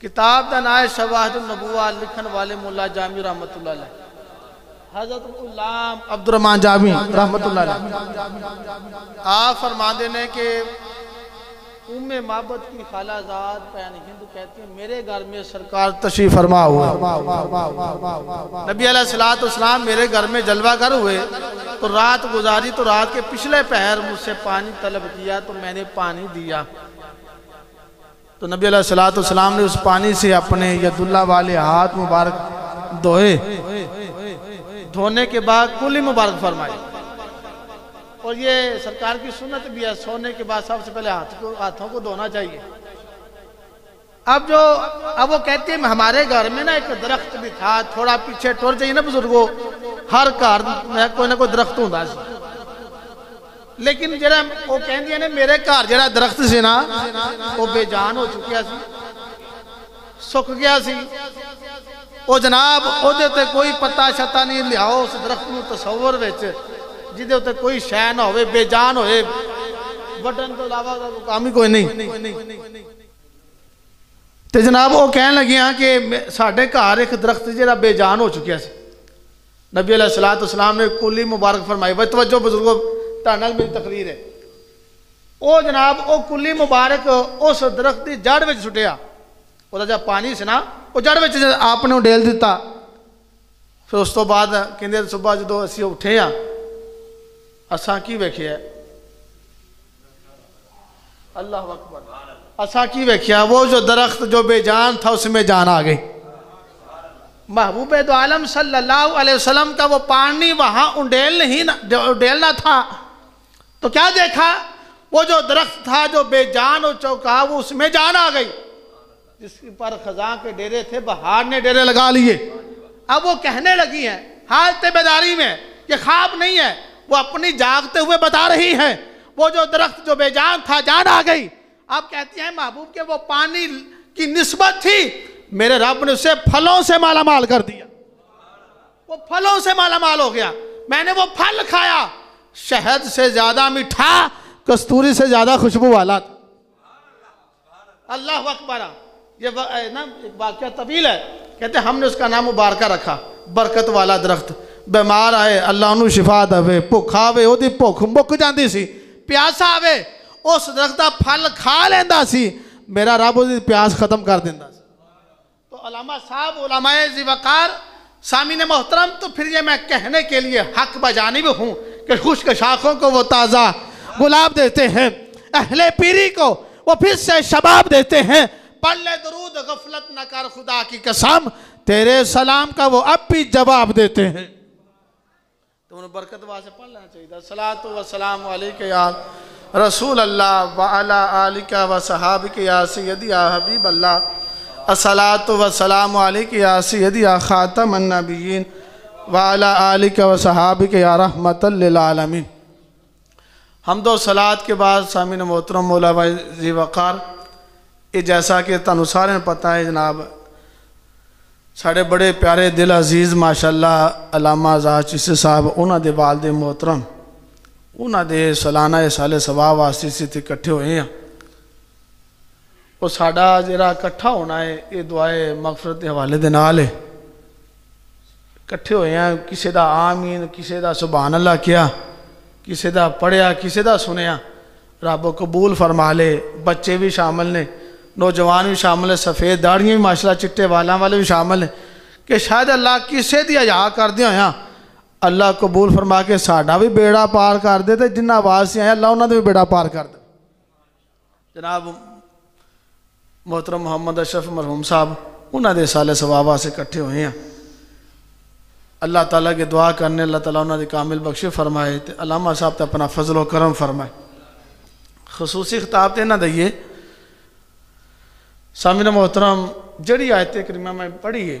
किताब का ना है शवाहद नबूआ लिखन वाले मुला जामी रहमत हजरत अब्दुलरमान जामी रहमत आप फरमाते कि की खालाजाद पैन कहती है मेरे घर में सरकार फरमा हुआ नबी मेरे घर में जलवा घर हुए तो रात गुजारी तो रात के पिछले पहर मुझसे पानी तलब किया तो मैंने पानी दिया तो नबी सलाम ने उस पानी से अपने यदुल्ला वाले हाथ मुबारक धोए धोने के बाद कुली मुबारक फरमाई और ये सरकार की सुनत भी है सोने के बाद सबसे पहले हाथ को हाथों को धोना चाहिए अब जो अब वो कहते हैं हमारे घर में ना एक दरख्त भी था थोड़ा पीछे टोर चाहिए ना बुजुर्गो हर घर कोई ना कोई दरख्त होता है लेकिन जो कह मेरे घर जरा दरख्त से ना वह बेजान हो चुका सुख गया जनाब ओते कोई पत्ता छत्ता नहीं लियाओ उस दरख्त में तस्वर जिदे उ कोई शह ना हो बेजान हो बढ़न तो अलावा काम ही कोई नहीं तो जनाब वह कह लगे हाँ कि साढ़े घर एक दरख्त जरा बेजान हो चुका नबी अल सलाह तो सलाम ने कुली मुबारक फरमाई वजो बजुर्गों ਤੁਹਾਡੇ ਨਾਲ ਮੇਰੀ ਤਕਰੀਰ ਹੈ ਉਹ ਜਨਾਬ ਉਹ ਕੁੱਲੀ ਮੁਬਾਰਕ ਉਸ ਦਰਖਤ ਦੀ ਜੜ ਵਿੱਚ ਸੁੱਟਿਆ ਉਹਦਾ ਜਿਹੜਾ ਪਾਣੀ ਸੀ ਨਾ ਉਹ ਜੜ ਵਿੱਚ ਆਪ ਨੂੰ ਡੇਲ ਦਿੱਤਾ ਫਿਰ ਉਸ ਤੋਂ ਬਾਅਦ ਕਹਿੰਦੇ ਸਵੇਰ ਜਦੋਂ ਅਸੀਂ ਉੱਠੇ ਆ ਅਸਾਂ ਕੀ ਵੇਖਿਆ अल्लाह अकबर असा की व्याख्या वो जो दरख्त जो बेजान था उसमें जान आ गई महबूब तो आलम सल्लल्लाहु अलैहि वसल्लम का वो पानी वहाँ उडेल नहीं ना उडेलना था तो क्या देखा वो जो दरख्त था जो बेजान और चौका वो उसमें जान आ गई जिसके पर खजा के डेरे थे बहार ने डेरे लगा लिए अब वो कहने लगी है हालत बेदारी में ये ख्वाब नहीं है वो अपनी जागते हुए बता रही है वो जो दरख्त जो बेजान था जान आ गई अब कहती हैं महबूब के वो पानी की नस्बत थी मेरे रब ने उसे फलों से माला माल कर दिया वो फलों से माला माल हो गया मैंने वो फल खाया शहद से ज़्यादा मीठा कस्तूरी से ज़्यादा खुशबू वाला अल्लाह अकबर ये ना एक वाक्य तबील है कहते हमने उसका नाम उबारक रखा बरकत वाला दरख्त बीमार आए अल्लाह ਨੂੰ शिफा ਦੇਵੇ भुख आवे ਉਹਦੀ ਭੁੱਖ जाती प्यासा आवे उस दरख्त का फल खा ਫਲ ਖਾ ਲੈਂਦਾ ਸੀ ਮੇਰਾ ਰੱਬ ਉਹਦੀ ਪਿਆਸ ਖਤਮ ਕਰ ਦਿੰਦਾ ਸੀ ਤੋ ਅਲਾਮਾ सामी ने मोहतरम तो फिर ये मैं कहने के लिए हक बजानी भी हूँ कि खुश्क शाखों को वो ताज़ा गुलाब देते हैं अहले पीरी को वो फिर से शबाब देते हैं पढ़ ले दरूद गफलत न कर खुदा की कसम तेरे सलाम का वो अब भी जवाब देते हैं तो उन्हें बरकत वासे पढ़ लेना चाहिए सलात वसलाम यार रसूल अल्लाह वाला आलिका व सहाब के या सैदी या हबीब अल्लाह असलात वसलाम आसियद या ख़ातम वाला आलि व सहाब के या रहमतलमिन हम दो सलाद के बाद सामिन मोहतरम मौला भाई वक़ार ये जैसा कि तुम सारे पता है जनाब साढ़े बड़े प्यारे दिल अजीज़ माशाला अलामा आजाद चिस्से साहब उन्होंने वालदे मोहतरम उन्होंने सालाना साले सवाब वास्ते इकट्ठे हुए हैं वो सा जरा इकट्ठा होना है ये दुआए मफरत के हवाले के नाल है कट्ठे होए किसी का आम आमीन किसी का सुबहान अला किया किसी का पढ़िया किसी का सुनया रब कबूल फरमा ले बच्चे भी शामिल ने नौजवान भी शामिल है सफेद दाड़ियाँ भी माशाला चिट्टे वालों वाले भी शामिल ने कि शायद अल्लाह किसी की अजा करद अल्लाह कबूल फरमा के साडा भी बेड़ा पार कर दे जिन्ना आवाज से आया अल्लाह उन्होंने भी बेड़ा पार कर दे जनाब मोहतरम मुहम्मद अशरफ मरहूम साहब उन्होंने साले स्वभाव से कट्ठे हुए हैं अल्लाह तला के दुआ करने अल्लाह तला उन्होंने कामिल बख्शे फरमाए तो अलामा साहब तो अपना फजलो करम फरमाए खसूसी खिताब तो इन्हें दईए सामिन मोहतरम जड़ी आयत करीमा मैं पढ़ीए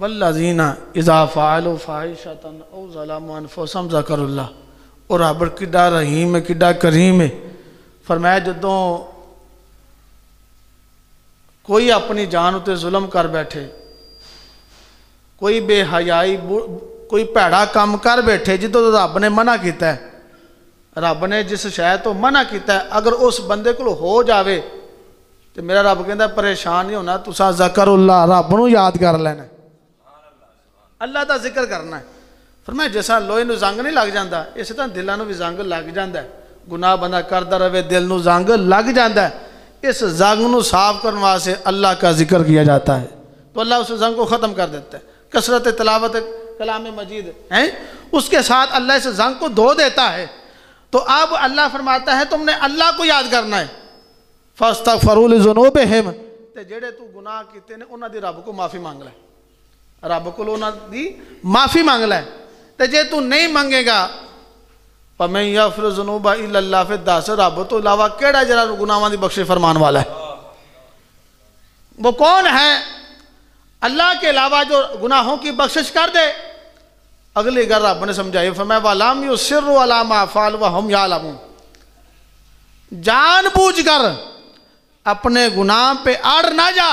वल्ला जीना इजाफा फाहिशा कर रबड़ किडा है किडा करीम है फरमाया जदों ਕੋਈ ਆਪਣੀ ਜਾਨ ਉਤੇ ਜ਼ੁਲਮ ਕਰ ਬੈਠੇ ਕੋਈ ਬੇਹਯਾਈ ਕੋਈ ਭੈੜਾ ਕੰਮ ਕਰ ਬੈਠੇ ਜਿੱਦੋਂ ਰੱਬ ਨੇ ਮਨਾ ਕੀਤਾ ਰੱਬ ਨੇ ਜਿਸ ਸ਼ੈ ਤੋਂ ਮਨਾ ਕੀਤਾ ਅਗਰ ਉਸ ਬੰਦੇ ਕੋਲ ਹੋ ਜਾਵੇ ਤੇ ਮੇਰਾ ਰੱਬ ਕਹਿੰਦਾ ਪਰੇਸ਼ਾਨ ਨਹੀਂ ਹੋਣਾ ਤੁਸੀਂ ਜ਼ਕਰੁੱਲਾ ਰੱਬ ਨੂੰ ਯਾਦ ਕਰ ਲੈਣਾ ਅੱਲਾ ਦਾ ਜ਼ਿਕਰ ਕਰਨਾ ਹੈ ਫਰਮਾਇਆ ਜਿਸਾ ਲੋਹੇ ਨੂੰ ਜ਼ੰਗ ਨਹੀਂ ਲੱਗ ਜਾਂਦਾ ਇਸੇ ਤਰ੍ਹਾਂ ਦਿਲਾਂ ਨੂੰ ਵੀ ਜ਼ੰਗ ਲੱਗ ਜਾਂਦਾ ਗੁਨਾਹ ਬੰਦਾ ਕਰਦਾ ਰਵੇ ਦਿਲ ਨੂੰ ਜ਼ੰਗ ਲੱਗ ਜਾਂਦਾ इस जंग साफ करने वास्ते अल्लाह का जिक्र किया जाता है तो अल्लाह उस जंग को ख़त्म कर देता है कसरत तलावत कलाम मजीद हैं उसके साथ अल्लाह इस जंग को धो देता है तो अब अल्लाह फरमाता है तुमने अल्लाह को याद करना है फस फरूल जुनूब हिम तो जेडे तू गुनाह किए ने उन्होंने रब को माफ़ी मांग लै रब को माफ़ी मांग लै तो जे तू नहीं मंगेगा ਫਮੈ ਯਫਰ ਜ਼ਨੂਬਾ ਇਲਾ ਫੇ ਦੱਸ ਰੱਬ ਤੋਂ ਇਲਾਵਾ ਕਿਹੜਾ ਜਿਹੜਾ ਗੁਨਾਹਾਂ ਦੀ ਬਖਸ਼ਿਸ਼ ਫਰਮਾਨ ਵਾਲਾ ਹੈ वो कौन है अल्लाह के अलावा जो गुनाहों की बख्शिश कर दे अगली गर रब ने समझाई फमै वालाम यू सिर वालामा फाल व हम यालम जान बूझ कर अपने गुनाह पे अड़ ना जा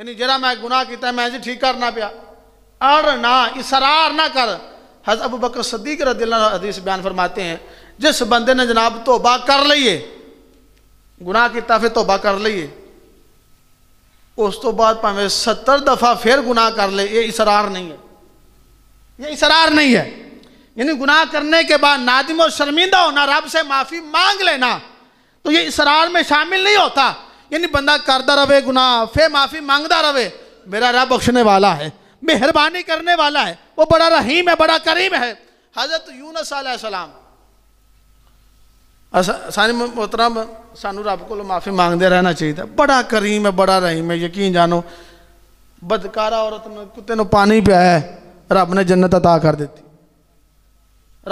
यानी जरा मैं गुनाह किया मैं जी ठीक करना पाया अड़ ना इसरार ना कर हज़ अबू बकर सदीक हदीस बयान फरमाते हैं जिस बंदे ने जनाब तोबा कर लिए गुनाह की तफे तोबा कर लिए उस तो बाद भावे सत्तर दफ़ा फिर गुनाह कर ले ये इसरार नहीं है ये इसरार नहीं है यानी गुनाह करने के बाद नादिम और शर्मिंदा होना रब से माफ़ी मांग लेना तो ये इसरार में शामिल नहीं होता यानी बंदा करता रवे गुनाह फिर माफ़ी मांगता रवे मेरा रब बख्शने वाला है मेहरबानी करने वाला है वो बड़ा रहीम है बड़ा करीम है हजरत यूनस सलाम सानी मोहतराम सानू रब को माफ़ी मांगते रहना चाहिए बड़ा करीम है बड़ा रहीम है यकीन जानो बदकारा औरत ने कुत्ते पानी पिया है रब ने जन्नत अदा कर दी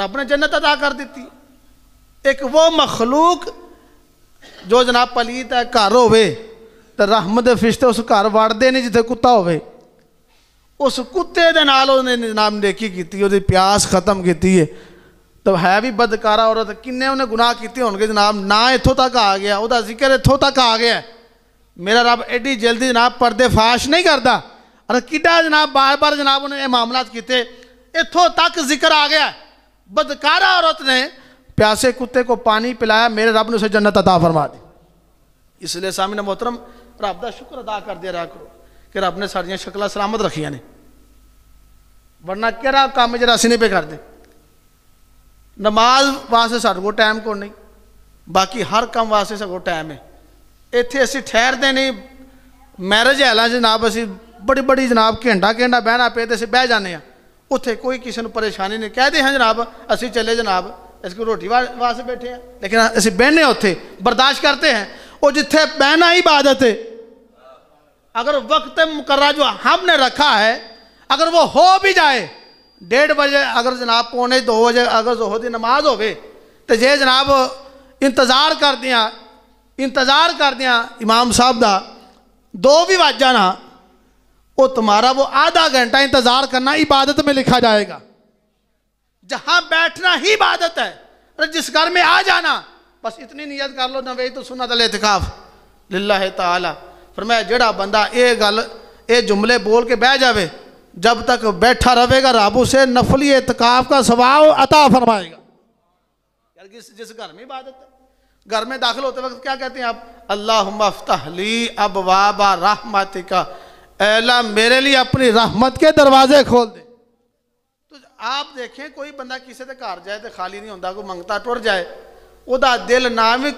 रब ने जन्नत अदा कर दी एक वो मखलूक जो जनाब पलीत है घर हो तो रहमत फिशते उस घर वड़ते नहीं जिथे कुत्ता होवे ਉਸ ਕੁੱਤੇ ਦੇ ਨਾਲ ਉਹਨੇ ਨਾਮ ਦੇਖੀ ਕੀਤੀ ਉਹਦੀ ਪਿਆਸ ਖਤਮ ਕੀਤੀ ਹੈ ਤਾਂ ਹੈ ਵੀ ਬਦਕਾਰਾ ਔਰਤ ਕਿੰਨੇ ਉਹਨੇ ਗੁਨਾਹ ਕੀਤੇ ਹੋਣਗੇ ਜਨਾਬ ਨਾ ਇੱਥੋਂ ਤੱਕ ਆ ਗਿਆ ਉਹਦਾ ਜ਼ਿਕਰ ਇੱਥੋਂ ਤੱਕ ਆ ਗਿਆ ਮੇਰਾ ਰੱਬ ਐਡੀ ਜਲਦੀ ਜਨਾਬ ਪਰਦੇ ਫਾਸ਼ ਨਹੀਂ ਕਰਦਾ ਅਰ ਕਿੱਡਾ ਜਨਾਬ ਬਾਰ-ਬਾਰ ਜਨਾਬ ਉਹਨੇ ਇਹ ਮਾਮਲਾਤ ਕੀਤੇ ਇੱਥੋਂ ਤੱਕ ਜ਼ਿਕਰ ਆ ਗਿਆ बदकारा औरत ने प्यासे कुत्ते को पानी पिलाया मेरे रब ने उसे जन्नत अता फरमा दी इसलिए सामिन मोहतरम रब का शुक्र अदा कर दे रहा करो ਕਿ ਰੱਬ ਨੇ ਸਾਡੀਆਂ ਸ਼ਕਲਾਂ ਸਲਾਮਤ ਰੱਖੀਆਂ ਨੇ ਵਰਨਾ ਕਿਹੜਾ ਕੰਮ ਜਿਹੜਾ ਅਸੀਂ ਨਹੀਂ ਪੇ ਕਰਦੇ ਨਮਾਜ਼ ਵਾਸਤੇ ਸਾਡੇ ਕੋਲ ਟਾਈਮ ਕੋ ਨਹੀਂ ਬਾਕੀ ਹਰ ਕੰਮ ਵਾਸਤੇ ਸਾਡੇ ਕੋਲ ਟਾਈਮ ਹੈ ਇੱਥੇ ਅਸੀਂ ਠਹਿਰਦੇ ਨਹੀਂ ਮੈਰਿਜ ਹਾਲਾਂ ਜਨਾਬ ਅਸੀਂ ਬੜੀ ਬੜੀ ਜਨਾਬ ਘੰਟਾ ਘੰਟਾ ਬਹਿਣਾ ਪਏ ਤੇ ਅਸੀਂ ਬਹਿ ਜਾਂਦੇ ਆ ਉੱਥੇ ਕੋਈ ਕਿਸੇ ਨੂੰ ਪਰੇਸ਼ਾਨੀ ਨਹੀਂ ਕਹਦੇ ਹਾਂ ਜਨਾਬ ਅਸੀਂ ਚੱਲੇ ਜਨਾਬ ਅਸੀਂ ਕੋ ਰੋਟੀ ਵਾਸਤੇ ਬੈਠੇ ਆ ਲੇਕਿਨ ਅਸੀਂ ਬਹਿਨੇ ਉੱਥੇ ਬਰਦਾਸ਼ਤ ਕਰਤੇ ਹਾਂ ਉਹ ਜਿੱਥੇ ਬਹਿਣਾ ਹੀ ਇਬਾਦਤ ਹੈ अगर वक्त मुकर्रा जो हमने रखा है अगर वो हो भी जाए डेढ़ बजे अगर जनाब पौने दो बजे अगर जो की नमाज हो गए तो जे जनाब इंतज़ार कर दिया इंतज़ार कर दिया इमाम साहब का दो भी बज जाना वो तुम्हारा वो आधा घंटा इंतज़ार करना इबादत में लिखा जाएगा जहाँ बैठना ही इबादत है अरे जिस घर में आ जाना बस इतनी नीयत कर लो नवे तो सुना था लेतिकाफ ला फरमाया जड़ा बंदा ये गल ये जुमले बोल के बह जाए जब तक बैठा रहेगा रब उसे नफली एतकाफ का स्वभाव अता फरमाएगा यार जिस जिस घर में इबादत है घर में दाखिल होते वक्त क्या कहते हैं आप अल्लाह मफ्तली अब वाबा रहमत का एला मेरे लिए अपनी रहमत के दरवाजे खोल दे तो आप देखें कोई बंदा किसी के घर जाए तो खाली नहीं होता कोई मंगता टुर जाए वह दिल ना भी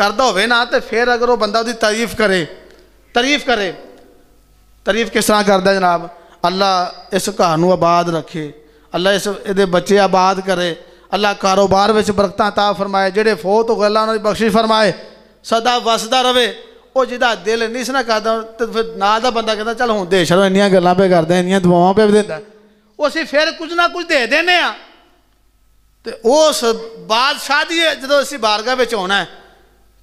करता हो फिर अगर वह बंदा ਉਹ ਬੰਦਾ ਉਹਦੀ ਤਾਰੀਫ ਕਰੇ ਤਾਰੀਫ ਕਿਸ ਤਰ੍ਹਾਂ ਕਰਦਾ ਜਨਾਬ ਅੱਲਾ ਇਸ ਘਰ ਨੂੰ ਆਬਾਦ ਰੱਖੇ ਅੱਲਾ ਇਸ ਇਹਦੇ ਬੱਚੇ ਆਬਾਦ ਕਰੇ ਅੱਲਾ ਕਾਰੋਬਾਰ ਵਿੱਚ ਬਰਕਤਾਂ ਤਾ ਫਰਮਾਏ ਜਿਹੜੇ ਫੋਤ ਹੋ ਗਏ ਅੱਲਾ ਉਹਨਾਂ ਦੀ ਬਖਸ਼ਿਸ਼ ਫਰਮਾਏ ਸਦਾ ਵਸਦਾ ਰਵੇ ਉਹ ਜਿਹਦਾ ਦਿਲ ਨਹੀਂ ਸਨਾ ਕਰਦਾ ਤੇ ਫਿਰ ਨਾ ਦਾ ਬੰਦਾ ਕਹਿੰਦਾ ਚਲ ਹੁਣ ਦੇ ਛੜੋ ਇੰਨੀਆਂ ਗੱਲਾਂ ਪੇ ਕਰਦੇ ਇੰਨੀਆਂ ਦੁਆਵਾਂ ਪੇ ਦਿੰਦਾ ਉਹ ਅਸੀਂ ਫਿਰ ਕੁਝ ਨਾ ਕੁਝ ਦੇ ਦੇਨੇ ਆ ਤੇ ਉਸ ਬਾਦਸ਼ਾਹ ਦੀ ਜਦੋਂ ਅਸੀਂ ਬਾਰਗਾ ਵਿੱਚ ਆਉਣਾ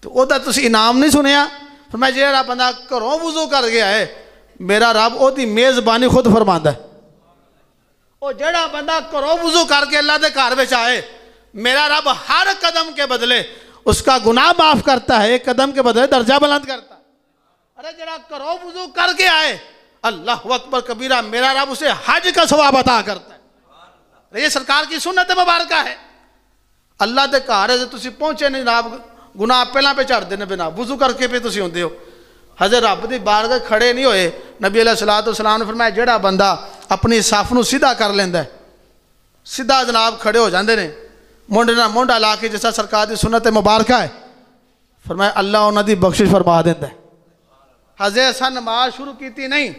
ਤੇ ਉਹਦਾ ਤੁਸੀਂ ਇਨਾਮ ਨਹੀਂ ਸੁਣਿਆ फरमाया जेड़ा बंदा घरों वजू कर गया है मेरा रब ओदी मेज़बानी खुद फरमा है वो जड़ा बंदा घरों वजू करके अल्लाह के घर में आए मेरा रब हर कदम के बदले उसका गुनाह माफ करता है एक कदम के बदले दर्जा बुलंद करता है अरे जरा करो वजू करके आए अल्लाह अकबर कबीरा मेरा रब उसे हज का स्वाब अता करता है ये सरकार की सुनत मुबारक है अल्लाह के घर तुम पहुंचे नहीं जनाब ਗੁਨਾਹ ਪਹਿਲਾਂ ਪੇ ਛੱਡਦੇ ਨੇ ਬਿਨਾ ਵੁਜ਼ੂ ਕਰਕੇ ਪੇ ਤੁਸੀਂ ਹੁੰਦੇ ਹੋ ਹਜ਼ਰ ਰੱਬ ਦੀ ਬਾਰਗਾ ਖੜੇ ਨਹੀਂ ਹੋਏ ਨਬੀ ਅੱਲੈਹ ਸਲਾਤੁ ਵਸਲਾਮ ਨੇ ਫਰਮਾਇਆ ਜਿਹੜਾ ਬੰਦਾ ਆਪਣੀ ਸਾਫ ਨੂੰ ਸਿੱਧਾ ਕਰ ਲੈਂਦਾ ਸਿੱਧਾ ਜਨਾਬ ਖੜੇ ਹੋ ਜਾਂਦੇ ਨੇ ਮੁੰਡੇ ਨਾਲ ਮੁੰਡਾ ਲਾ ਕੇ ਜਿਸਾ ਸਰਕਾਰ ਦੀ ਸੁਨਨਤ ਮੁਬਾਰਕਾ ਹੈ ਫਰਮਾਇਆ ਅੱਲਾ ਉਹਨਾਂ ਦੀ ਬਖਸ਼ਿਸ਼ ਫਰਮਾ ਦਿੰਦਾ ਹਜੇ ਅਸਾਂ ਨਮਾਜ਼ ਸ਼ੁਰੂ ਕੀਤੀ ਨਹੀਂ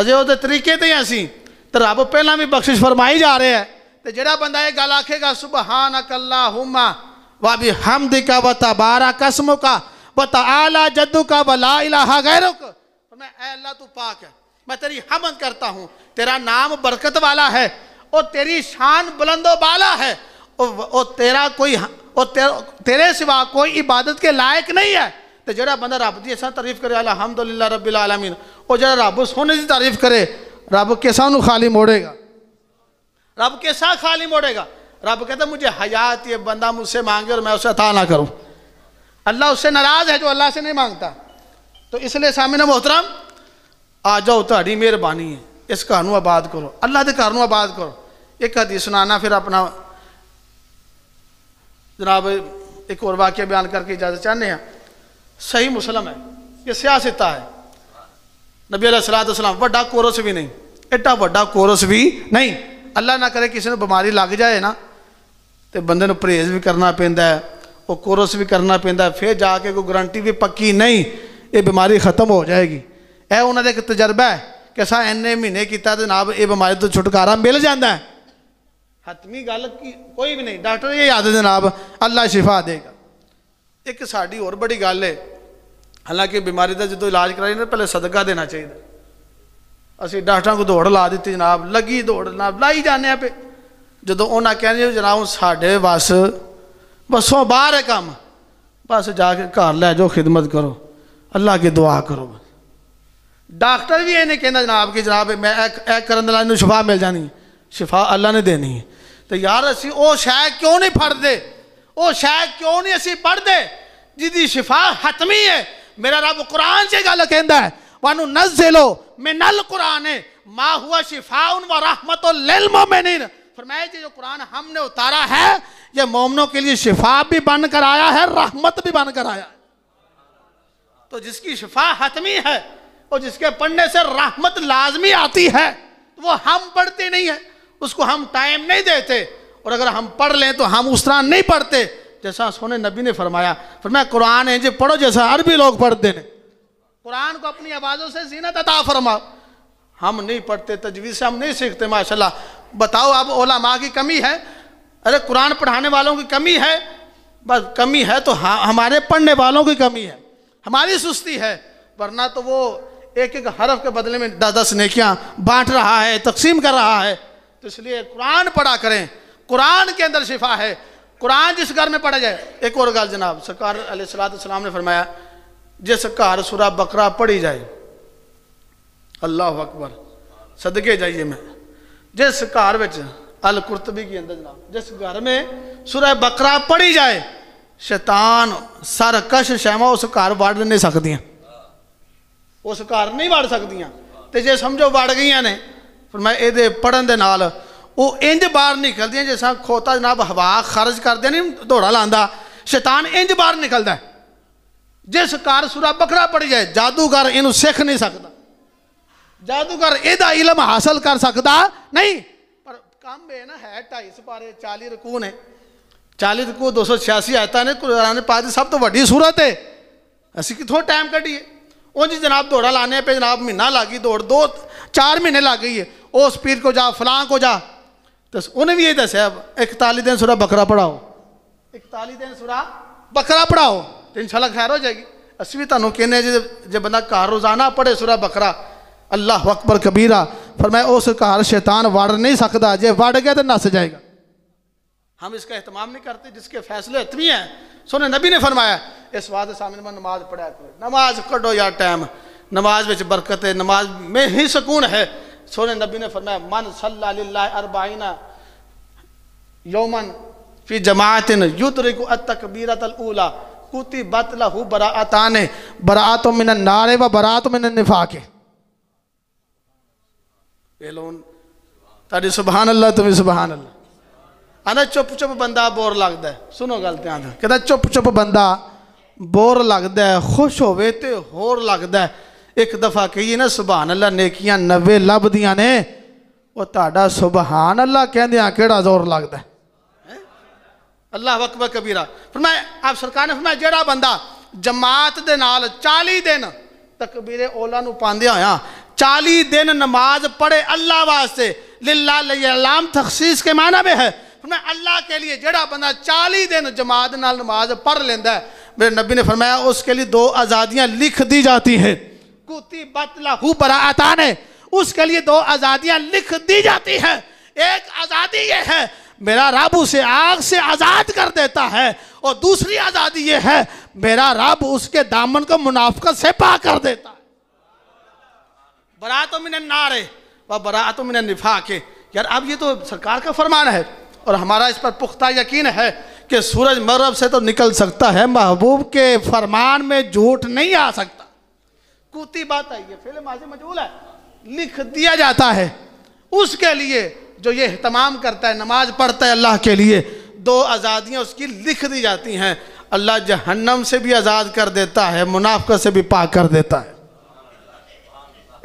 ਹਜੇ ਉਹਦੇ ਤਰੀਕੇ ਤੇ ਅਸੀਂ ਤੇ ਰੱਬ ਪਹਿਲਾਂ ਵੀ ਬਖਸ਼ਿਸ਼ ਫਰਮਾਈ ਜਾ ਰਿਹਾ ਹੈ ਤੇ ਜਿਹੜਾ ਬੰਦਾ ਇਹ ਗੱਲ ਆਖੇਗਾ ਅਕੱਲਾ ਅੱਲਾਹੁਮਾ वाबी हम का बता तबारा कसम का बता आला जद्दू का बला ला गैर तो मैं अल्लाह तू पाक है मैं तेरी हमन करता हूँ तेरा नाम बरकत वाला है और तेरी शान बुलंदो बाला है और, और तेरा कोई और तेर, तेरे सिवा कोई इबादत के लायक नहीं है तो जरा बंदा रब की ऐसा तारीफ करे अलहमदुल्ला रबीआलमीन और जरा रब सोने की तारीफ करे रब कैसा खाली मोड़ेगा रब कैसा खाली मोड़ेगा रब कहता मुझे हयात ये बंदा मुझसे मांगे और मैं उसे अता ना करूँ अल्लाह उससे नाराज़ है जो अल्लाह से नहीं मांगता तो इसलिए सामने मोहतरम आ जाओ तारी मेहरबानी है इस घर आबाद करो अल्लाह के घर आबाद करो एक हदीस सुनाना फिर अपना जनाब एक और वाक्य बयान करके इजाज़त चाहते हैं सही मुस्लिम है ये सियासता है नबी सलाम वा कोरस भी नहीं एडा व्डा कोरस भी नहीं अल्लाह ना करे किसी ने बीमारी लग जाए ना ਤੇ ਬੰਦੇ ਨੂੰ ਪ੍ਰੇਜ਼ ਵੀ ਕਰਨਾ ਪੈਂਦਾ ਉਹ ਕੋਰਸ ਵੀ ਕਰਨਾ ਪੈਂਦਾ ਫਿਰ ਜਾ ਕੇ ਕੋਈ ਗਰੰਟੀ ਵੀ ਪੱਕੀ ਨਹੀਂ ਇਹ ਬਿਮਾਰੀ ਖਤਮ ਹੋ ਜਾਏਗੀ ਇਹ ਉਹਨਾਂ ਦਾ ਇੱਕ ਤਜਰਬਾ ਹੈ ਕਿ ਸਾ ਐਨੇ ਮਹੀਨੇ ਕੀਤਾ ਤੇ ਨਾਬ ਇਹ ਬਿਮਾਰੀ ਤੋਂ ਛੁਟਕਾਰਾ ਮਿਲ ਜਾਂਦਾ ਹੈ ਹਤਮੀ ਗੱਲ ਕੋਈ ਵੀ ਨਹੀਂ ਡਾਕਟਰ ਇਹ ਯਾਦ ਜਨਾਬ ਅੱਲਾ ਸ਼ਿਫਾ ਦੇਗਾ ਇੱਕ ਸਾਡੀ ਹੋਰ ਬੜੀ ਗੱਲ ਹੈ ਹਾਲਾਂਕਿ ਬਿਮਾਰੀ ਦਾ ਜਦੋਂ ਇਲਾਜ ਕਰਾਈ ਨਾ ਪਹਿਲੇ ਸਦਕਾ ਦੇਣਾ ਚਾਹੀਦਾ ਅਸੀਂ ਡਾਕਟਰਾਂ ਕੋ ਦੌੜ ਲਾ ਦਿੱਤੀ ਜਨਾਬ ਲੱਗੀ ਦੌੜ ਨਾ ਲਾਈ ਜਾਂਦੇ ਆ ਪੇ जो ਉਹਨਾਂ ਕਹਿੰਦੇ जनाब साढ़े बस बसों बहर है कम बस जाके घर लै जाओ खिदमत करो अल्लाह की दुआ करो डॉक्टर भी इन्हें कहना जनाब कि जनाब मैं एक करन शफा मिल जानी शिफा अल्लाह ने देनी है तो यार असी शायद क्यों नहीं फटते वह शायद क्यों नहीं असी पढ़ते जिंद शिफा हतमी है मेरा रब कुरान से गल कहू नो मे लो मैं नल कुरान है माँ हुआ शिफा उन व रहमत लिल मोमिन फरमाया जो कुरान हमने उतारा है ये मोमनों के लिए शिफा भी बन कर आया है रहमत भी बन कर आया है तो जिसकी शिफा हतमी है और जिसके पढ़ने से रहमत लाजमी आती है तो वो हम पढ़ते नहीं है उसको हम टाइम नहीं देते और अगर हम पढ़ लें तो हम उस तरह नहीं पढ़ते जैसा सोने नबी ने फरमाया फरमाया कुरान है जो पढ़ो जैसा अरबी लोग पढ़ते हैं कुरान को अपनी आवाज़ों से जीनत अता फरमाओ हम नहीं पढ़ते तजवीज़ से हम नहीं सीखते माशाल्लाह बताओ अब ओला माँ की कमी है अरे कुरान पढ़ाने वालों की कमी है बस कमी है तो हाँ हमारे पढ़ने वालों की कमी है हमारी सुस्ती है वरना तो वो एक एक हरफ के बदले में दस दस नेकियाँ बांट रहा है तकसीम कर रहा है तो इसलिए कुरान पढ़ा करें कुरान के अंदर शिफा है कुरान जिस घर में पढ़ा जाए एक और गल जनाब सरकार सलाम ने फरमाया जिस घर सुरा बकरा पढ़ी जाए अल्लाह अकबर सदके जाइए मैं जिस घर में अल कुरतबी की अंदर जनाब जिस घर में सुरह बकरा पढ़ी जाए शैतान सरकश ਸ਼ੈਮਾ ਉਸ ਘਰ ਵੜ ਨਹੀਂ ਸਕਦੀਆਂ ਉਸ ਘਰ ਨਹੀਂ ਵੜ ਸਕਦੀਆਂ ਤੇ ਜੇ ਸਮਝੋ ਵੜ ਗਈਆਂ ਨੇ ਫਿਰ ਮੈਂ ਇਹਦੇ ਪੜਨ ਦੇ ਨਾਲ ਉਹ ਇੰਜ ਬਾਹਰ ਨਿਕਲਦੀਆਂ ਜੇ ਸਾਂ ਖੋਤਾ ਜਨਾਬ ਹਵਾ ਖਰਜ ਕਰਦੇ ਨਹੀਂ ਧੋੜਾ ਲਾਂਦਾ ਸ਼ੈਤਾਨ ਇੰਜ ਬਾਹਰ ਨਿਕਲਦਾ ਜਿਸ ਘਰ ਸੁਰਾ ਬਕਰਾ ਪੜੀ ਜਾਏ ਜਾਦੂਗਰ ਇਹਨੂੰ ਸਿੱਖ ਨਹੀਂ ਸਕਦਾ ਜਾਦੂਗਰ ਇਹਦਾ ਇਲਮ ਹਾਸਲ ਕਰ ਸਕਦਾ ਨਹੀਂ ਪਰ ਕੰਮ ਇਹ ਨਾ ਹੈ 250 ਸਪਾਰੇ 40 ਰਕੂ ਨੇ 40 ਰਕੂ 286 ਆਇਤਾਂ ਨੇ ਕੁਰਾਨ ਦੇ ਦੀ ਸਭ ਤੋਂ ਵੱਡੀ ਸੂਰਤ ਹੈ ਅਸੀਂ ਕਿਥੋਂ ਟਾਈਮ ਕੱਢੀਏ ਉਂਝ ਜਨਾਬ ਦੌੜਾ ਲਾਣੇ ਪੇ ਜਨਾਬ ਮਹੀਨਾ ਲੱਗੀ ਦੌੜ ਦੋ 4 ਮਹੀਨੇ ਲੱਗ ਗਈ ਉਹ ਸਪੀਡ ਕੋ ਜਾ ਫਲਾਂ ਕੋ ਜਾ ਤਸ ਉਹਨੇ ਵੀ ਇਹ ਦੱਸਿਆ 41 ਦਿਨ ਸੂਰਾ ਬਕਰਾ ਪੜਾਓ 41 ਦਿਨ ਸੂਰਾ ਬਕਰਾ ਪੜਾਓ ਤੇ ਅੱਲਾ ਖੈਰ ਹੋ ਜਾਏਗੀ ਅਸੀਂ ਵੀ ਤੁਹਾਨੂੰ ਕਹਿੰਨੇ ਜੇ ਜੇ ਬੰਦਾ ਘਰ ਰੋਜ਼ਾਨਾ ਪੜੇ ਸੂਰਾ ਬਕਰਾ अल्लाह अकबर कबीरा फरमाया उस घर शैतान वड़ नहीं सकता जे वड़ गया तो नस जाएगा हम इसका अहतमाम नहीं करते जिसके फैसले इतनी हैं सोने नबी ने फरमाया इस वाद सामने में नमाज पढ़ा करो नमाज कढ़ो यार टाइम नमाज में बरकत है नमाज में ही सुकून है सोने नबी ने फरमाया मन सल्ला अरबाइना यौमन फी जमातिन युद्रिक तकबीरत उला कुति बत लहू बरातान बरात मिन नारे व बरात मिन निफाके ਪਹਿਲੋਂ ਤੁਹਾਡੀ ਸੁਭਾਨ ਅੱਲਾ ਤੁਸੀਂ ਸੁਭਾਨ ਅੱਲਾ ਆਨਾ ਚੁੱਪ ਚੁੱਪ ਬੰਦਾ ਬੋਰ ਲੱਗਦਾ ਸੁਣੋ ਗੱਲ ਧਿਆਨ ਨਾਲ ਕਹਿੰਦਾ ਚੁੱਪ ਚੁੱਪ ਬੰਦਾ ਬੋਰ ਲੱਗਦਾ ਖੁਸ਼ ਹੋਵੇ ਤੇ ਹੋਰ ਲੱਗਦਾ ਇੱਕ ਦਫਾ ਕਹੀਏ ਨਾ ਸੁਭਾਨ ਅੱਲਾ ਨੇਕੀਆਂ 90 ਲੱਭਦੀਆਂ ਨੇ ਉਹ ਤੁਹਾਡਾ ਸੁਭਾਨ ਅੱਲਾ ਕਹਿੰਦੇ ਆ ਕਿਹੜਾ ਜ਼ੋਰ ਲੱਗਦਾ ਅੱਲਾਹ ਅਕਬਰ ਕਬੀਰਾ ਫਰਮਾਇਆ ਆਪ ਸਰਕਾਰ ਨੇ ਫਰਮਾਇਆ ਜਿਹੜਾ ਬੰਦਾ ਜਮਾਤ ਦੇ ਨਾਲ 40 ਦਿਨ ਤਕਬੀਰੇ ਔਲਾ ਨੂੰ ਪਾਉਂਦਿਆ ਹੋਇਆ चालीस दिन नमाज पढ़े अल्लाह वास्ते लाम तखसीस के माना में है मैं अल्लाह के लिए जड़ा बंदा चालीस दिन जमात नाल नमाज पढ़ लेंद मेरे नबी ने फरमाया उसके लिए दो आज़ादियाँ लिख दी जाती हैं कुती बतलाहू बरातान है उसके लिए दो आज़ादियाँ लिख दी जाती हैं एक आज़ादी ये है मेरा रब उसे आग से आज़ाद कर देता है और दूसरी आज़ादी ये है मेरा रब उसके दामन को मुनाफ्त से पा कर देता है बरात तो मिन नारे व बरात तो मिन निफाक यार अब ये तो सरकार का फरमान है और हमारा इस पर पुख्ता यकीन है कि सूरज मरब से तो निकल सकता है महबूब के फरमान में झूठ नहीं आ सकता कुती बात है ये फिल्म आज मजबूल है लिख दिया जाता है उसके लिए जो ये अहतमाम करता है नमाज पढ़ता है अल्लाह के लिए दो आज़ादियाँ उसकी लिख दी जाती हैं अल्लाह जहन्नम से भी आज़ाद कर देता है मुनाफ़ा से भी पाक कर देता है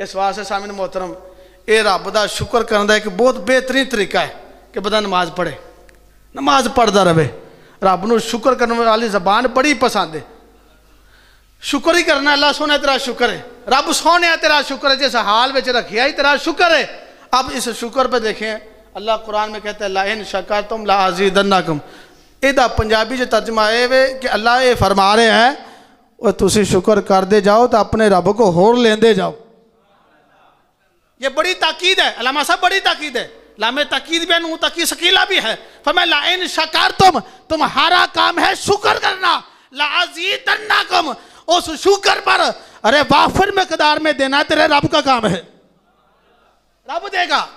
ਇਸ ਵਾਸਤੇ ਸਾਮਿਨ ਮੋਹਤਰਮ ਇਹ ਰੱਬ ਦਾ ਸ਼ੁਕਰ ਕਰਨ ਦਾ ਇੱਕ ਬਹੁਤ ਬਿਹਤਰੀਨ ਤਰੀਕਾ ਹੈ ਕਿ ਬੰਦਾ ਨਮਾਜ਼ ਪੜ੍ਹੇ ਨਮਾਜ਼ ਪੜਦਾ ਰਵੇ ਰੱਬ ਨੂੰ ਸ਼ੁਕਰ ਕਰਨ ਵਾਲੀ ਜ਼ਬਾਨ ਬੜੀ ਪਸੰਦ ਹੈ ਸ਼ੁਕਰ ਹੀ ਕਰਨਾ ਅੱਲਾ ਸੋਹਣਾ ਤੇਰਾ ਸ਼ੁਕਰ ਹੈ ਰੱਬ ਸੋਹਣਾ तेरा शुक्र है जिस हाल में रखिया ही तेरा शुक्र है अब इस शुक्र पे देखें अल्लाह कुरान में कहता है लाइन शकर तुम ला अजीज दन्नाकुम ਇਹਦਾ ਪੰਜਾਬੀ ਚ ਤਰਜਮਾ ਇਹ ਵੇ ਕਿ ਅੱਲਾ ਇਹ ਫਰਮਾ ਰਿਹਾ ਹੈ ਉਹ ਤੁਸੀਂ ਸ਼ੁਕਰ ਕਰਦੇ ਜਾਓ ਤਾਂ ਆਪਣੇ ਰੱਬ ਕੋ ਹੋਰ ਲੈਂਦੇ ਜਾਓ ये बड़ी ताकीद है अलामा साहब बड़ी ताकीद है लामे तकीद भी नू तकी शकीला भी है ला इन शकार तुम तुम्हारा काम है शुक्र करना लाजी तन्ना कम उस शुक्र पर अरे वाफर कदार में देना तेरे रब का काम है रब देगा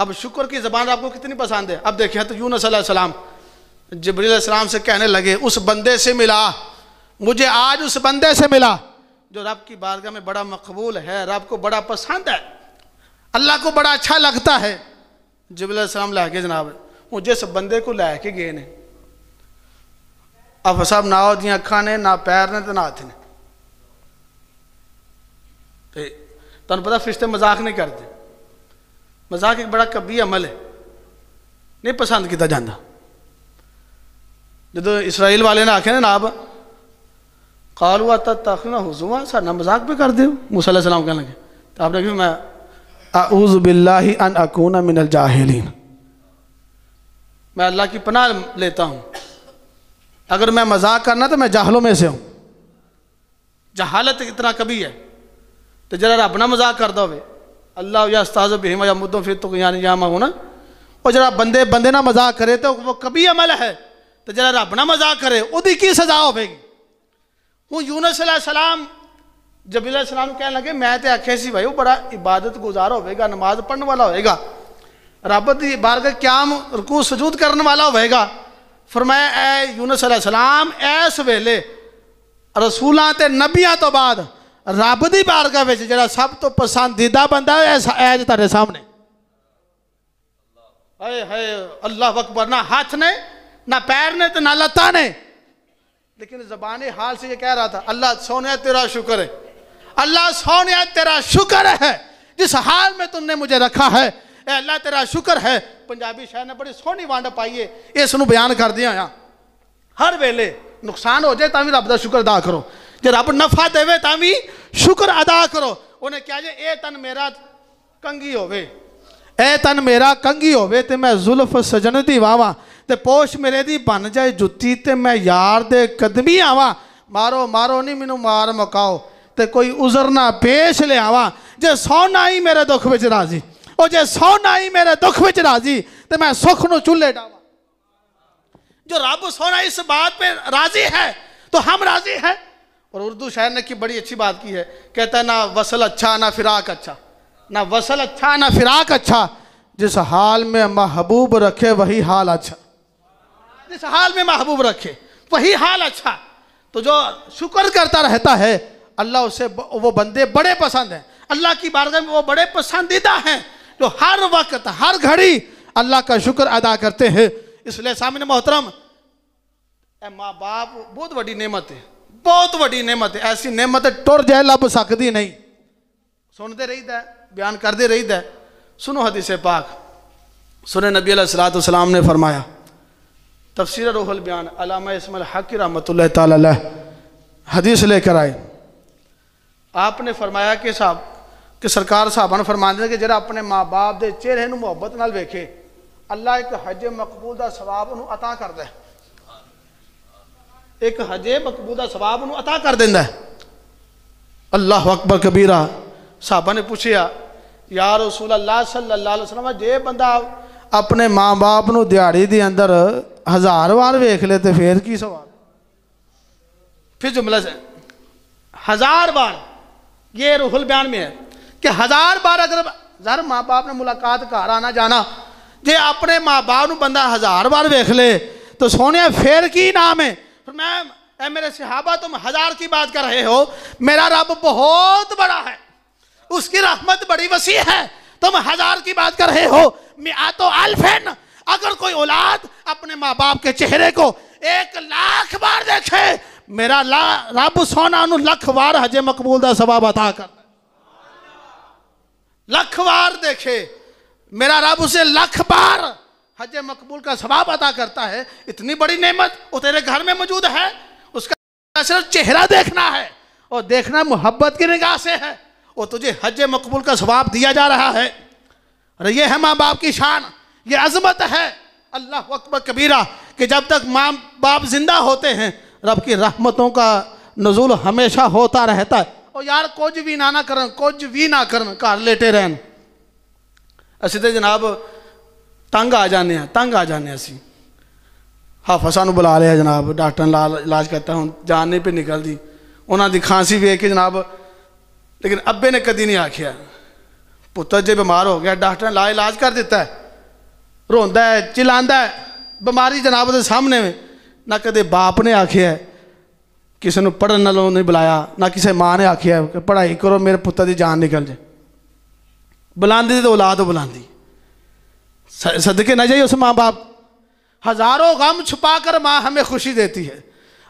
अब शुक्र की जबान आपको कितनी पसंद है अब देखिए तो यूनस सलाम जबरील सलाम से कहने लगे उस बंदे से मिला मुझे आज उस बंदे से मिला जो रब की बारगाह में बड़ा मकबूल है रब को बड़ा पसंद है अल्लाह को बड़ा अच्छा लगता है जबलाम ला के जनाब वो जिस बंदे को ला के गए ने आप साहब ना ओदियाँ अखा ने ना पैर ने तो ना हथ ने तुम पता फिश्ते मजाक नहीं करते मजाक एक बड़ा कब्बी अमल है नहीं पसंद किया जाता जो इसराइल वाले ने आखे ना आप कॉल हुआ तख ना हुआ सा मजाक भी कर दे मूसा सलाम कह लगे तो आपने कहा मैं आऊज़ बिल्लान अकून मिनल जाहलीन मैं अल्लाह की पनाह लेता हूँ अगर मैं मजाक करना तो मैं जाहलों में से हूँ जहालत इतना कभी है तो जरा अपना मजाक कर दो वे अल्लाह या उस्ताज बेहम या मुद्दों फिर तो यानी यहाँ मैं हूँ ना और जरा बंदे बंदे ना मजाक करे तो वो कभी अमल है तो जरा रब ना मजाक करे उदी की सजा होगी हूँ यूनस सलाम जबीला सलाम कह लगे मैं तो आखे सी भाई वो बड़ा इबादत गुजार होगा नमाज पढ़ने वाला होगा रब की बारग क्याम रकू सजूद करने वाला होएगा फरमाया ए यूनस सलाम इस वेले रसूलों तो नबिया तो बाद रब की बारगा में जरा सब तो पसंदीदा बंदा है तेरे सामने हाय हाय अल्लाह अकबर ना हाथ ने ना पैर ने तो ना लत्ता ने लेकिन जबानी हाल से ये कह रहा था अल्लाह सोने तेरा शुक्र है अल्लाह सोनिया तेरा शुक्र है जिस हाल में तुमने मुझे रखा है ए अल्लाह तेरा शुक्र है ਪੰਜਾਬੀ ਸ਼ਾਇਰ ਨੇ ਬੜੀ ਸੋਹਣੀ ਵੰਡ ਪਾਈ ਏ ਇਸ ਨੂੰ ਬਿਆਨ ਕਰਦੇ ਆ ਹਰ ਵੇਲੇ ਨੁਕਸਾਨ ਹੋ ਜਾਏ ਤਾਂ ਵੀ ਰੱਬ ਦਾ ਸ਼ੁਕਰ ਅਦਾ ਕਰੋ ਜੇ ਰੱਬ ਨਫਾ ਦੇਵੇ ਤਾਂ ਵੀ ਸ਼ੁਕਰ ਅਦਾ ਕਰੋ ਉਹਨੇ ਕਿਹਾ ਜੇ ਇਹ ਤਨ ਮੇਰਾ ਕੰਗੀ ਹੋਵੇ ਇਹ ਤਨ ਮੇਰਾ ਕੰਗੀ ਹੋਵੇ ਤੇ ਮੈਂ ਜ਼ੁਲਫ ਸਜਣ ਦੀ ਵਾਵਾ ਤੇ ਪੋਸ਼ ਮੇਰੇ ਦੀ ਬਣ ਜਾਏ ਜੁੱਤੀ ਤੇ ਮੈਂ ਯਾਰ ਦੇ ਕਦਮੀ ਆਵਾ ਮਾਰੋ ਮਾਰੋ ਨਹੀਂ ਮੈਨੂੰ ਮਾਰ ਮਕਾਓ तो कोई ਉਜ਼ਰ ਨਾ ਪੇਸ਼ ਲਿਆਵਾਂ जे सोना ही मेरे दुख में राजी और जे सोना ही मेरे दुख में राजी तो मैं सुख न चूल्हे जो रब सोना इस बात पे राजी है तो हम राजी हैं और उर्दू शायर ने की बड़ी अच्छी बात की है कहता है ना वसल अच्छा ना फिराक अच्छा ना वसल अच्छा ना फिराक अच्छा जिस हाल में महबूब रखे वही हाल अच्छा जिस हाल में महबूब रखे वही हाल अच्छा तो जो शुक्र करता रहता है अल्लाह उसे वो बंदे बड़े पसंद हैं अल्लाह की बारगाह में वो बड़े पसंदीदा हैं जो हर वक्त हर घड़ी अल्लाह का शुक्र अदा करते हैं इसलिए सामने मोहतरम माँ बाप बहुत बड़ी नेमत है बहुत बड़ी नेमत है ऐसी नेमत टुर जाए लभ सकती नहीं सुनते रही है बयान करते रही है सुनो हदीस पाक सुने नबी सलाम ने फरमाया तफसर रोहल बयान अलामा इसमल हकी रहमत हदीस लेकर आए ਆਪ ਨੇ ਫਰਮਾਇਆ ਕਿ ਸਾਹਿਬ ਕਿ ਸਰਕਾਰ ਸਾਹਿਬਾਂ ਨੂੰ ਫਰਮਾਉਂਦੇ ਨੇ ਕਿ ਜਿਹੜਾ ਆਪਣੇ ਮਾਪੇ ਦੇ ਚਿਹਰੇ ਨੂੰ ਮੁਹੱਬਤ ਨਾਲ ਵੇਖੇ ਅੱਲਾ ਇੱਕ ਹਜ ਮਕਬੂਲ ਦਾ ਸਵਾਬ ਉਹਨੂੰ عطا ਕਰਦਾ ਹੈ ਇੱਕ ਹਜੇ ਮਕਬੂਲ ਦਾ ਸਵਾਬ ਉਹਨੂੰ عطا ਕਰ ਦਿੰਦਾ ਹੈ ਅੱਲਾਹੁ ਅਕਬਰ ਕਬੀਰਾ ਸਾਹਿਬਾਂ ਨੇ ਪੁੱਛਿਆ ਯਾ ਰਸੂਲ ਅੱਲਾ ਸੱਲੱਲਾਹੁ ਅਲੈਹਿ ਵਸੱਲਮ ਜੇ ਬੰਦਾ ਆਪਣੇ ਮਾਪੇ ਨੂੰ ਦਿਹਾੜੀ ਦੇ ਅੰਦਰ ਹਜ਼ਾਰ ਵਾਰ ਵੇਖ ਲੇ ਤੇ ਫੇਰ ਕੀ ਸਵਾਲ ਫਿਰ ਜੁਮਲਾ ਹੈ ਹਜ਼ਾਰ ਵਾਰ ये रुहुल बयान में है कि हजार बार अगर जर माँ बाप ने मुलाकात घर आना जाना जे अपने माँ बाप न बंदा हजार बार वेख ले तो सोने फिर की नाम है मैं ए मेरे सिहाबा तुम हजार की बात कर रहे हो मेरा रब बहुत बड़ा है उसकी रहमत बड़ी वसी है तुम हजार की बात कर रहे हो मैं आ तो अल्फेन अगर कोई औलाद अपने माँ बाप के चेहरे को एक लाख बार देखे मेरा ला रब सोना लख वार हजे मकबूल का ਸਵਾਬ अता कर लख वार देखे मेरा रब उसे लख बार हज मकबूल का सवाब अदा करता है इतनी बड़ी नेमत वो तेरे घर में मौजूद है उसका सिर्फ चेहरा देखना है और देखना मोहब्बत की निगाह से है और तुझे हज मकबूल का सवाब दिया जा रहा है अरे ये है माँ बाप की शान ये अजमत है अल्लाह अकबर कबीरा कि जब तक माँ बाप जिंदा होते हैं रब की रहमतों का नजूल हमेशा होता रहता है और यार कुछ भी ना ना कर कुछ भी ना कर घर लेटे रहन असं तो जनाब तंग आ जाने तंग आ जाने असी हाफा सानू बुला लिया जनाब डॉक्टर ने लाल इलाज करता हूँ जान नहीं पे निकलती उन्होंने खांसी वेख के जनाब लेकिन अबे ने कभी नहीं आखिया पुत्र जो बीमार हो गया डॉक्टर ने ला इलाज कर दिता है रोंद है बीमारी जनाब के सामने में ने ਕਦੇ है किसी ਆਖਿਆ ਕਿਸੇ ਨੂੰ ਪੜਨ बुलाया ना किसी माँ ने ਮਾਂ है ਆਖਿਆ पढ़ाई करो मेरे पुत्र की जान निकल जाए बुला तो औलाद बुला ਬੁਲਾਉਂਦੀ सदके ना जाइए उस माँ बाप हजारों गम छुपा कर माँ हमें खुशी देती है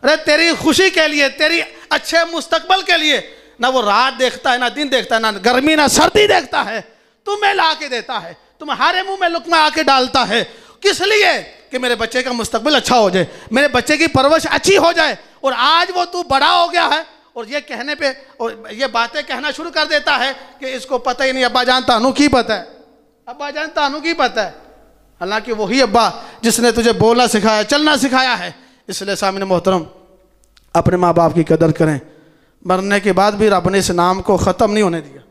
अरे तेरी खुशी के लिए तेरी अच्छे मुस्तकबल के लिए ना वो रात देखता है ना दिन देखता है ना गर्मी ना सर्दी देखता है तुम्हें ला के देता है तुम्हारे मुंह में लुकमा आके डालता है किस लिए कि मेरे बच्चे का मुस्तबिल अच्छा हो जाए मेरे बच्चे की परवरिश अच्छी हो जाए और आज वो तू बड़ा हो गया है और ये कहने पे और ये बातें कहना शुरू कर देता है कि इसको पता ही नहीं अब्बा जान तानू की पता है अब्बा जान तानू की पता है हालांकि वही अब्बा जिसने तुझे बोलना सिखाया चलना सिखाया है इसलिए सामिन मोहतरम अपने माँ बाप की कदर करें मरने के बाद भी रब ने इस नाम को ख़त्म नहीं होने दिया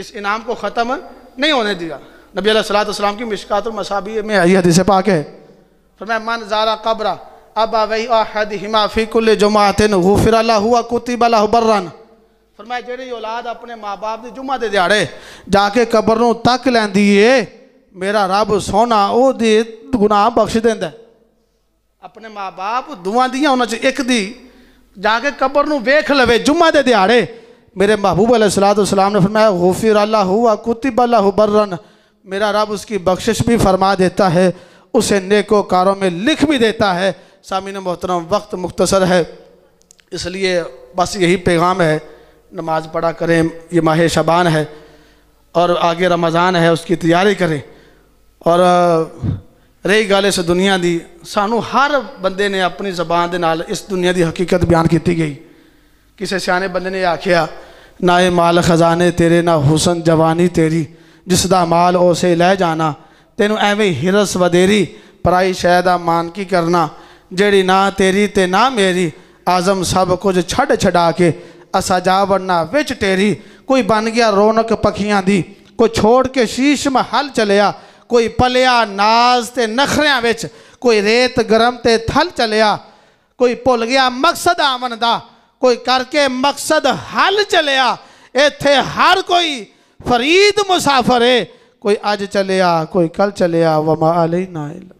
इस इनाम को ख़त्म नहीं होने दिया नबी सलाम की मिशकात मसाबी में आई हदीस पाक है फरमाया मन जारा कबरा अब वही अहद हिमाफिकुल जुमातिन गुफिर अल्लाह हुआ कुतिब अल्लाह बर्रन फरमाया जेड़ी औलाद अपने माँ बाप की जुम्मा दे दिहाड़े जाके कबर न तक लेंदी मेरा रब सोना वो गुनाह बख्श देंदा अपने माँ बाप दुआं दियाँ उन्होंने एक दी जाके कबर न वेख लवे जुम्मे के दिहाड़े मेरे महबूब सलाम ने फरमाया गुफिर अल्लाह हुआ कुतिब अल्लाह बर्रन मेरा रब उसकी बख्शिश भी फरमा देता है उसे नेकोकारों में लिख भी देता है सामिन मोहतरम वक्त मुख्तसर है इसलिए बस यही पैगाम है नमाज पढ़ा करें ये माह शबान है और आगे रमज़ान है उसकी तैयारी करें और रही गल इस दुनिया की सानू हर बंदे ने अपनी जबान के नाल इस दुनिया की हकीकत बयान की गई किसी सियाने बंदे ने आख्या ना ये माल खजाने तेरे ना हुसन जवानी तेरी जिसका माल उसे लै जाना ਤੈਨੂੰ ਐਵੇਂ ਹਿਰਸ ਵਧੇਰੀ ਪਰਾਈ ਸ਼ੈ ਦਾ ਮਾਨ ਕੀ ਕਰਨਾ ਜਿਹੜੀ ਨਾ ਤੇਰੀ ਤੇ ਨਾ ਮੇਰੀ ਆਜ਼ਮ ਸਭ ਕੁਝ ਛੱਡ ਛਡਾ ਕੇ ਅਸਾ ਜਾ ਵੜਨਾ ਵਿੱਚ ਤੇਰੀ ਕੋਈ ਬਨ ਗਿਆ ਰੌਣਕ ਪਖੀਆਂ ਦੀ ਕੋਈ ਛੋੜ ਕੇ ਸ਼ੀਸ਼ ਮਹਲ ਚਲਿਆ ਕੋਈ ਪਲਿਆ ਨਾਜ਼ ਤੇ ਨਖਰਿਆਂ ਵਿੱਚ ਕੋਈ ਰੇਤ ਗਰਮ ਤੇ ਥਲ ਚਲਿਆ ਕੋਈ ਭੁੱਲ ਗਿਆ ਮਕਸਦ ਆਵਨ ਦਾ ਕੋਈ ਕਰਕੇ ਮਕਸਦ ਹਲ ਚਲਿਆ ਇੱਥੇ ਹਰ ਕੋਈ ਫਰੀਦ ਮੁਸਾਫਰ ਏ कोई आज चले आ कोई कल चले आ वमा अलना